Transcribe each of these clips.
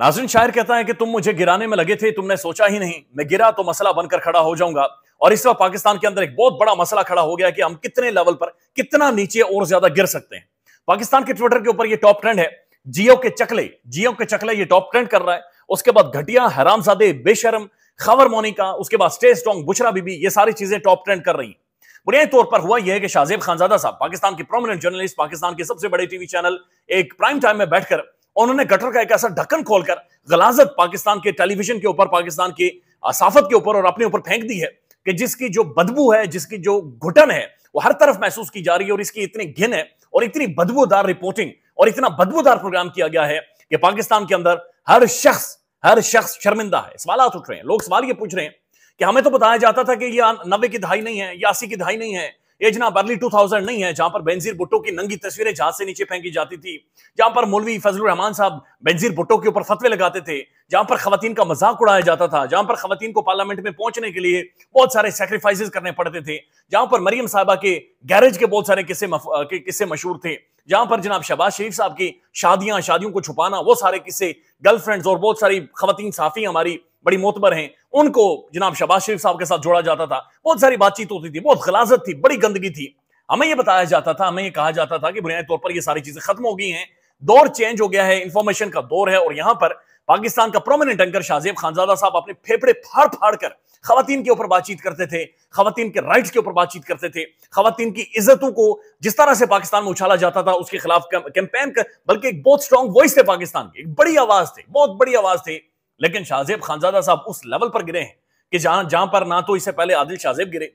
नाजरीन शायर कहता है कि तुम मुझे गिराने में लगे थे तुमने सोचा ही नहीं मैं गिरा तो मसला बनकर खड़ा हो जाऊंगा और इस वक्त पाकिस्तान के अंदर एक बहुत बड़ा मसला खड़ा हो गया कि हम कितने लेवल पर कितना नीचे और ज्यादा गिर सकते हैं पाकिस्तान के ट्विटर के ऊपर ये टॉप ट्रेंड है जियो के चकले जियो के चकले ये टॉप ट्रेंड कर रहा है उसके बाद घटिया सादे बेशरम खबर मोनिका उसके बाद स्टे स्ट्रॉन्ग बुशरा बीबी ये सारी चीजें टॉप ट्रेंड कर रही है बुनियादी तौर पर हुआ यह है कि शाहजेब खानजादा साहब पाकिस्तान के प्रोमिनेंट जर्नलिस्ट पाकिस्तान के सबसे बड़े टीवी चैनल एक प्राइम टाइम में बैठकर उन्होंने गटर का एक ऐसा ढक्कन खोलकर गलाजत पाकिस्तान के टेलीविजन के ऊपर पाकिस्तान के असाफत के ऊपर और अपने ऊपर फेंक दी है कि जिसकी जो बदबू है जिसकी जो घुटन है वो हर तरफ महसूस की जा रही है और इसकी इतनी घिन है और इतनी बदबूदार रिपोर्टिंग और इतना बदबूदार प्रोग्राम किया गया है कि पाकिस्तान के अंदर हर शख्स हर शख्स शर्मिंदा है सवाल उठ रहे हैं लोग सवाल ये पूछ रहे हैं कि हमें तो बताया जाता था कि यह नब्बे की दहाई नहीं है या अस्सी की दहाई नहीं है ये जनाब अर्ली 2000 नहीं है जहां पर बेनजीर भुट्टो की नंगी तस्वीरें जहाज से नीचे फेंकी जाती थी जहां पर मौलवी फजल रहमान साहब बेनजीर भुट्टो के ऊपर फतवे लगाते थे जहां पर खातन का मजाक उड़ाया जाता था जहां पर खातन को पार्लियामेंट में पहुंचने के लिए बहुत सारे सेक्रीफाइसेस करने पड़ते थे जहां पर मरियम साहबा के गैरेज के बहुत सारे किस्से किस्से मशहूर थे जहां पर जनाब शहबाज शरीफ साहब की शादियां शादियों को छुपाना वो सारे किस्से गर्लफ्रेंड्स और बहुत सारी खातन साफी हमारी बड़ी मोतबर हैं उनको जनाब शबाज शरीफ साहब के साथ जोड़ा जाता था बहुत सारी बातचीत होती थी बहुत गलाजत थी बड़ी गंदगी थी हमें यह बताया जाता था हमें यह कहा जाता था कि बुनियादी तौर पर यह सारी चीजें खत्म हो गई हैं दौर चेंज हो गया है इंफॉर्मेशन का दौर है और यहां पर पाकिस्तान का प्रोमिनेंट एंकर शाहजेब खानजादा साहब अपने फेफड़े फाड़ फाड़ कर खातन के ऊपर बातचीत करते थे खातन के राइट्स के ऊपर बातचीत करते थे खातन की इज्जतों को जिस तरह से पाकिस्तान में उछाला जाता था उसके खिलाफ कैंपेन कर बल्कि एक बहुत स्ट्रॉन्ग वॉइस थे पाकिस्तान की एक बड़ी आवाज थे बहुत बड़ी आवाज थी लेकिन शाहजेब खानजादा साहब उस लेवल पर गिरे हैं कि जहां जहां पर ना तो इससे पहले आदिल शाहजेब गिरे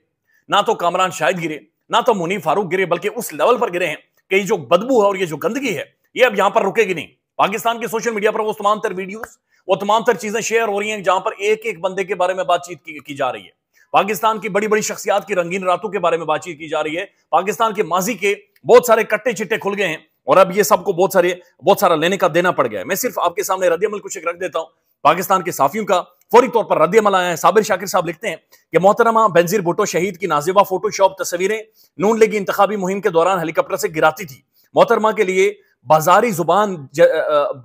ना तो कामरान शाहिद गिरे ना तो मुनीफ फारूक गिरे बल्कि उस लेवल पर गिरे हैं कि जो बदबू है और ये जो गंदगी है ये अब यहां पर रुकेगी नहीं पाकिस्तान के सोशल मीडिया पर वो तमाम तर वीडियोस वो तमाम तर चीजें शेयर हो रही हैं जहां पर एक एक बंदे के बारे में बातचीत की, की जा रही है पाकिस्तान की बड़ी बड़ी शख्सियात की रंगीन रातों के बारे में बातचीत की जा रही है पाकिस्तान के माजी के बहुत सारे कट्टे चिट्टे खुल गए हैं और अब ये सबको बहुत सारे बहुत सारा लेने का देना पड़ गया है मैं सिर्फ आपके सामने रद्दमल कुछ रख देता हूं पाकिस्तान के साफियों का फौरी तौर पर रद्द अमल आया है साबिर शाकिर साहब लिखते हैं कि मोहतरमा बंजीर भुटो शहीद की नाजिबा फोटोशॉप तस्वीरें नून लीग इंतबी मुहिम के दौरान हेलीकॉप्टर से गिराती थी मोहतरमा के लिए बाजारी जुबान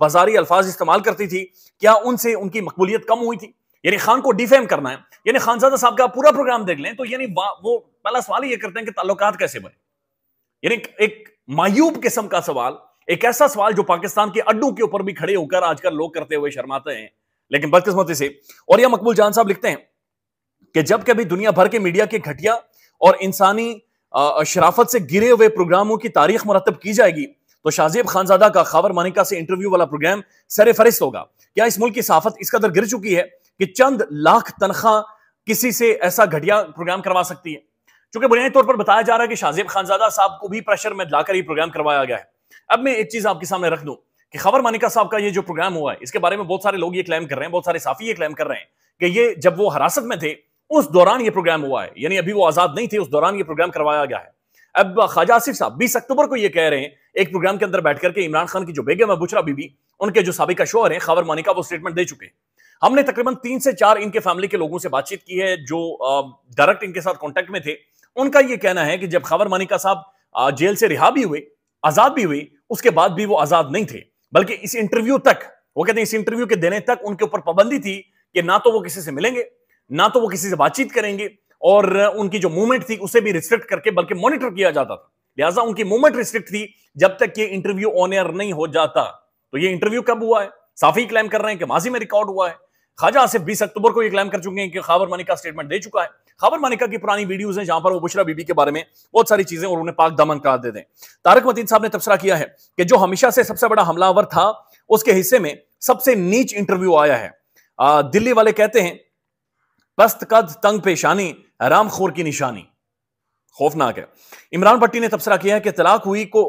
बाजारी अल्फाज इस्तेमाल करती थी क्या उनसे उनकी मकबूलियत कम हुई थी यानी खान को डिफेम करना है यानी खानजादा साहब का पूरा प्रोग्राम देख लें तो यानी वो पहला सवाल ये करते हैं कि ताल्लुकात कैसे बने यानी एक मायूब किस्म का सवाल एक ऐसा सवाल जो पाकिस्तान के अड्डू के ऊपर भी खड़े होकर आजकल लोग करते हुए शर्माते हैं लेकिन बदकिस्मती से और यह मकबूल जान साहब लिखते हैं कि जब कभी दुनिया भर के मीडिया के घटिया और इंसानी शराफत से गिरे हुए प्रोग्रामों की तारीख मुरतब की जाएगी तो शाहजेब खानजादा का खबर मानिका से इंटरव्यू वाला प्रोग्राम सर फहरिस्त होगा क्या इस मुल्क की साफत इस कदर गिर चुकी है कि चंद लाख तनख्वाह किसी से ऐसा घटिया प्रोग्राम करवा सकती है चूंकि बुनियादी तौर पर बताया जा रहा है कि शाहजेब खानजादा साहब को भी प्रेशर में लाकर ये प्रोग्राम करवाया गया है अब मैं एक चीज आपके सामने रख दूं कि खबर मानिका साहब का ये जो प्रोग्राम हुआ है इसके बारे में बहुत सारे लोग ये क्लेम कर रहे हैं बहुत सारे साफी ये क्लेम कर रहे हैं कि ये जब वो हिरासत में थे उस दौरान ये प्रोग्राम हुआ है यानी अभी वो आजाद नहीं थे उस दौरान ये प्रोग्राम करवाया गया है अब ख्वाजा आसिफ साहब बीस अक्टूबर को ये कह रहे हैं एक प्रोग्राम के अंदर बैठ करके इमरान खान की जो बेगम है बुचरा बीबी उनके जो सबका शोहर हैं खबर मानिका वो स्टेटमेंट दे चुके हैं हमने तकरीबन तीन से चार इनके फैमिली के लोगों से बातचीत की है जो डायरेक्ट इनके साथ कॉन्टेक्ट में थे उनका यह कहना है कि जब खबर मानिका साहब जेल से रिहा भी हुए आजाद भी हुई उसके बाद भी वो आजाद नहीं थे बल्कि इस इंटरव्यू तक वो कहते हैं इस इंटरव्यू के देने तक उनके ऊपर पाबंदी थी कि ना तो वो किसी से मिलेंगे ना तो वो किसी से बातचीत करेंगे और उनकी जो मूवमेंट थी उसे भी रिस्ट्रिक्ट करके बल्कि मॉनिटर किया जाता था लिहाजा उनकी मूवमेंट रिस्ट्रिक्ट थी जब तक ये इंटरव्यू ऑन एयर नहीं हो जाता तो ये इंटरव्यू कब हुआ है साफी क्लेम कर रहे हैं कि माजी में रिकॉर्ड हुआ है ख्वाजा आसिफ बीस अक्टूबर को ये क्लेम कर चुके हैं कि खाबर मनी का स्टेटमेंट दे चुका है खबर मानिका की पुरानी वीडियोज हैं जहां पर वो बुशरा बीबी के बारे में बहुत सारी चीजें और उन्हें पाक दमन करा दे दें तारक मदीन साहब ने तबसरा किया है कि जो हमेशा से सबसे बड़ा हमलावर था उसके हिस्से में सबसे नीच इंटरव्यू आया है आ, दिल्ली वाले कहते हैं पस्त कद तंग पेशानी रामखोर की निशानी खौफनाक है इमरान भट्टी ने तबसरा किया है कि तलाक हुई को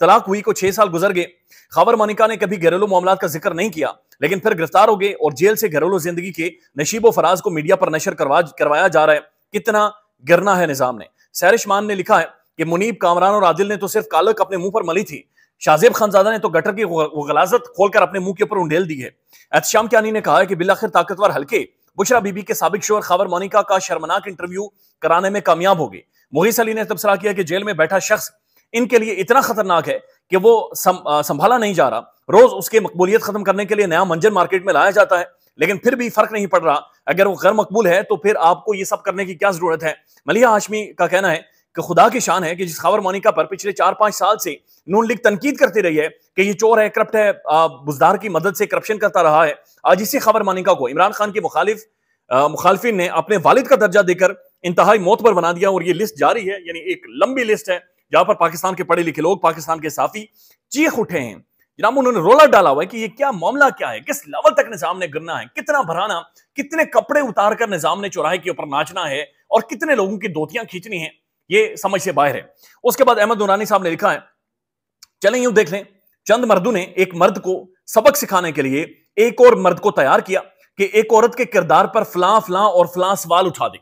तलाक हुई को छह साल गुजर गए खबर मानिका ने कभी घरेलू मामला का जिक्र नहीं किया लेकिन फिर गिरफ्तार हो गए और जेल से घरेलू जिंदगी के नशीबो फराज को मीडिया पर नशर करवा करवाया जा रहा है कितना गिरना है निजाम ने सैरिश मान ने लिखा है कि मुनीब कामरान और आदिल ने तो सिर्फ कालक अपने मुंह पर मली थी शाहजेब खानजादा ने तो गटर की गलाजत खोलकर अपने मुंह के ऊपर उंडेल दी है एहतशाम क्यानी ने कहा है कि बिलाखिर ताकतवर हल्के बुशरा बीबी के सबक शोर खबर मोनिका का शर्मनाक इंटरव्यू कराने में कामयाब हो गए मुहिस अली ने तबसरा किया कि जेल में बैठा शख्स इनके लिए इतना खतरनाक है कि वो सं, संभाला नहीं जा रहा रोज उसके मकबूलियत खत्म करने के लिए नया मंजर मार्केट में लाया जाता है लेकिन फिर भी फर्क नहीं पड़ रहा अगर वो गैर मकबूल है तो फिर आपको ये सब करने की क्या जरूरत है मलिया हाशमी का कहना है कि खुदा की शान है कि जिस खबर मोनिका पर पिछले चार पांच साल से नून लीग तनकीद करती रही है कि ये चोर है करप्ट है बुजदार की मदद से करप्शन करता रहा है आज इसी खबर मोनिका को इमरान खान के मुखालिफ मुखालफिन ने अपने वालिद का दर्जा देकर इंतहाई मौत पर बना दिया और ये लिस्ट जारी है यानी एक लंबी लिस्ट है जहां पर पाकिस्तान के पढ़े लिखे लोग पाकिस्तान के साफी चीख उठे हैं जनाब उन्होंने रोलर डाला हुआ है कि ये क्या मामला क्या है किस लेवल तक निजाम ने गिरना है कितना भराना कितने कपड़े उतार कर निजाम ने चौराहे के ऊपर नाचना है और कितने लोगों की दोतियां खींचनी है ये समझ से बाहर है उसके बाद अहमद दुरानी साहब ने लिखा है चले यूं देख लें चंद मर्दों ने एक मर्द को सबक सिखाने के लिए एक और मर्द को तैयार किया कि एक औरत के किरदार पर फला फला और फला सवाल उठा दे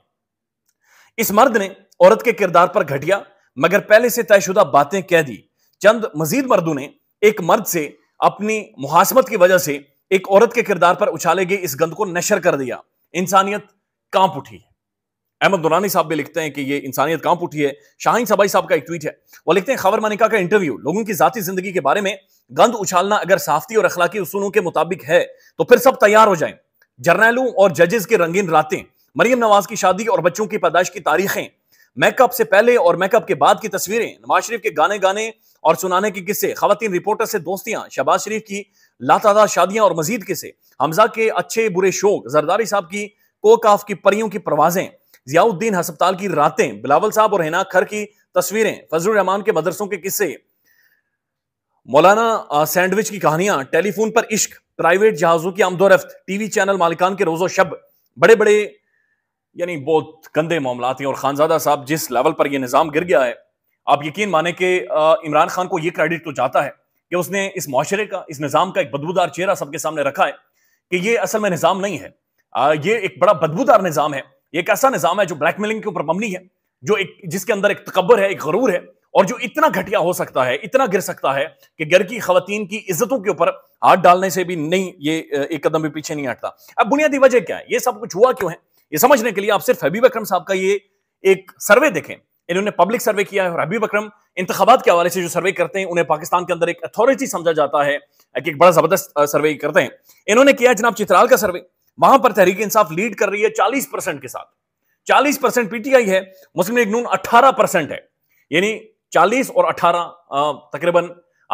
इस मर्द ने औरत के किरदार पर घटिया मगर पहले से तयशुदा बातें कह दी चंद मजीद मर्दों ने एक मर्द से अपनी मुहासमत की वजह से एक औरत के किरदार पर उछाले गए इस गंद को नशर कर दिया इंसानियत कांप उठी है अहमद दुरानी साहब भी लिखते हैं कि ये इंसानियत कांप उठी है शाहीन सबाई साहब का एक ट्वीट है वो लिखते हैं खबर मनिका का इंटरव्यू लोगों की जाती जिंदगी के बारे में गंद उछालना अगर साफ्ती और अखलाकी उसूलों के मुताबिक है तो फिर सब तैयार हो जाए जर्नैलों और जजेस की रंगीन रातें मरियम नवाज की शादी और बच्चों की पैदाइश की तारीखें मेकअप से पहले और मेकअप के बाद की तस्वीरें नवाज शरीफ के गाने गाने और सुनाने के किस्से खातन रिपोर्टर से दोस्तियां शहबाज शरीफ की लातादा शादियां और मजीद किस्से हमजा के अच्छे बुरे शोक जरदारी साहब की कोकाफ की परियों की परवाजें जियाउद्दीन हस्पताल की रातें बिलावल साहब और हिना खर की तस्वीरें फजल रहमान के मदरसों के किस्से मौलाना सैंडविच की कहानियां टेलीफोन पर इश्क प्राइवेट जहाजों की आमदोरफ्त टीवी चैनल मालिकान के रोजो शब बड़े बड़े यानी बहुत गंदे मामला हैं और खानजादा साहब जिस लेवल पर यह निज़ाम गिर गया है आप यकीन माने कि इमरान खान को ये क्रेडिट तो जाता है कि उसने इस माशरे का इस निज़ाम का एक बदबूदार चेहरा सबके सामने रखा है कि ये असल में निज़ाम नहीं है आ, ये एक बड़ा बदबूदार निज़ाम है एक ऐसा निज़ाम है जो ब्लैकमेलिंग के ऊपर मबनी है जो एक जिसके अंदर एक तकबर है एक गरूर है और जो इतना घटिया हो सकता है इतना गिर सकता है कि घर की खातन की इज्जतों के ऊपर हाथ डालने से भी नहीं ये एक कदम भी पीछे नहीं हटता अब बुनियादी वजह क्या है ये सब कुछ हुआ क्यों है ये समझने के लिए आप सिर्फ हबीब अक्रम साहब का ये एक सर्वे देखें इन्होंने पब्लिक सर्वे किया है और हबीब अक्रम इंतबात के हवाले से जो सर्वे करते हैं उन्हें पाकिस्तान के अंदर एक अथॉरिटी समझा जाता है कि एक बड़ा जबरदस्त सर्वे करते हैं इन्होंने किया जनाब चित्राल का सर्वे वहां पर तहरीक इंसाफ लीड कर रही है चालीस के साथ चालीस परसेंट पीटीआई है मुस्लिम लीग नून अठारह परसेंट है यानी चालीस और अठारह तकरीबन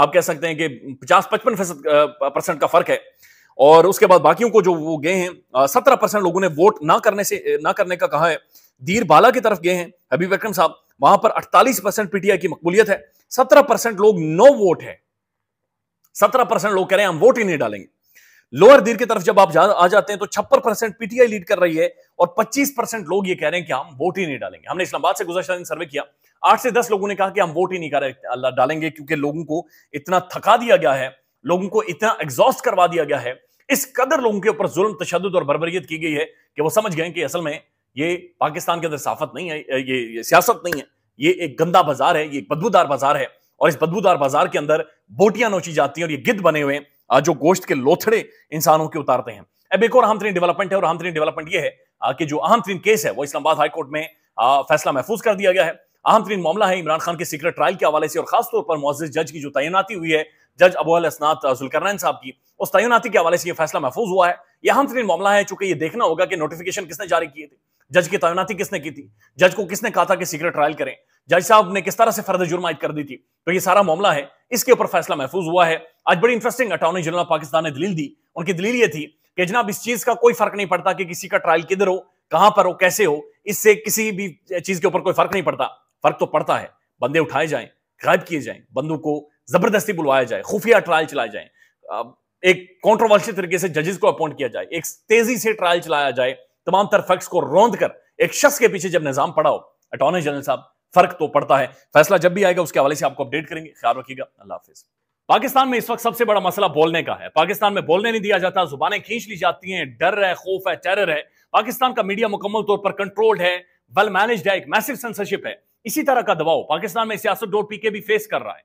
आप कह सकते हैं कि पचास पचपन परसेंट का फर्क है और उसके बाद बाकियों को जो वो गए हैं सत्रह परसेंट लोगों ने वोट ना करने से ना करने का कहा है दीर बाला की तरफ गए हैं हबीब अक्रम साहब वहां पर अड़तालीस परसेंट पीटीआई की मकबूलियत है सत्रह परसेंट लोग नो वोट है सत्रह परसेंट लोग कह रहे हैं हम वोट ही नहीं डालेंगे लोअर दीर की तरफ जब आप जा, आ जाते हैं तो छप्पन परसेंट पीटीआई लीड कर रही है और पच्चीस परसेंट लोग ये कह रहे हैं कि हम वोट ही नहीं डालेंगे हमने इस्लामाबाद से गुजरात दिन सर्वे किया आठ से दस लोगों ने कहा कि हम वोट ही नहीं कर डालेंगे क्योंकि लोगों को इतना थका दिया गया है लोगों को इतना एग्जॉस्ट करवा दिया गया है इस कदर लोगों के ऊपर जुल्म तशद और बरबरीत की गई है कि वो समझ गए कि असल में ये पाकिस्तान के अंदर साफत नहीं है ये, ये सियासत नहीं है ये एक गंदा बाजार है ये एक बदबूदार बाजार है और इस बदबूदार बाजार के अंदर बोटियां नोची जाती हैं और ये गिद्ध बने हुए जो गोश्त के लोथड़े इंसानों के उतारते हैं अब एक और अहम तरीन डेवलपमेंट है और अहम तरीन डेवलपमेंट ये है कि जो अहम तरीन केस है वो इस्लामाबाद हाईकोर्ट में फैसला महफूज कर दिया गया है अहम तरीन मामला है इमरान खान के सीक्रेट ट्रायल के हवाले से और खासतौर पर मुआज जज की जो तैनाती हुई है जज अबोल असनाथ जुलकरन साहब की उस तयनाती के हवाले से यह फैसला महफूज हुआ है यह हम तरीन मामला है चूंकि यह देखना होगा कि नोटिफिकेशन किसने जारी किए थे जज की तैनाती किसने की थी जज को किसने कहा था कि सीक्रेट ट्रायल करें जज साहब ने किस तरह से फर्द जुर्माइद कर दी थी तो ये सारा मामला है इसके ऊपर फैसला महफूज हुआ है आज बड़ी इंटरेस्टिंग अटॉर्नी जनरल पाकिस्तान ने दलील दी उनकी दलील ये थी कि जनाब इस चीज का कोई फर्क नहीं पड़ता कि किसी का ट्रायल किधर हो कहां पर हो कैसे हो इससे किसी भी चीज के ऊपर कोई फर्क नहीं पड़ता फर्क तो पड़ता है बंदे उठाए जाए गायब किए जाए बंदूक को जबरदस्ती बुलवाया जाए खुफिया ट्रायल चलाए जाए एक कॉन्ट्रोवर्शियल तरीके से जजेस को अपॉइंट किया जाए एक तेजी से ट्रायल चलाया जाए तमाम तरफ को रोंद कर एक शख्स के पीछे जब निजाम पड़ा हो अटॉर्नी जनरल साहब फर्क तो पड़ता है फैसला जब भी आएगा उसके हवाले से आपको अपडेट करेंगे ख्याल रखिएगा अल्लाह हाफिज पाकिस्तान में इस वक्त सबसे बड़ा मसला बोलने का है पाकिस्तान में बोलने नहीं दिया जाता जुबानें खींच ली जाती हैं डर है खौफ है टेरर है पाकिस्तान का मीडिया मुकम्मल तौर पर कंट्रोल्ड है वेल मैनेज्ड है एक मैसिव सेंसरशिप है इसी तरह का दबाव पाकिस्तान में सियासत डोर पीके भी फेस कर रहा है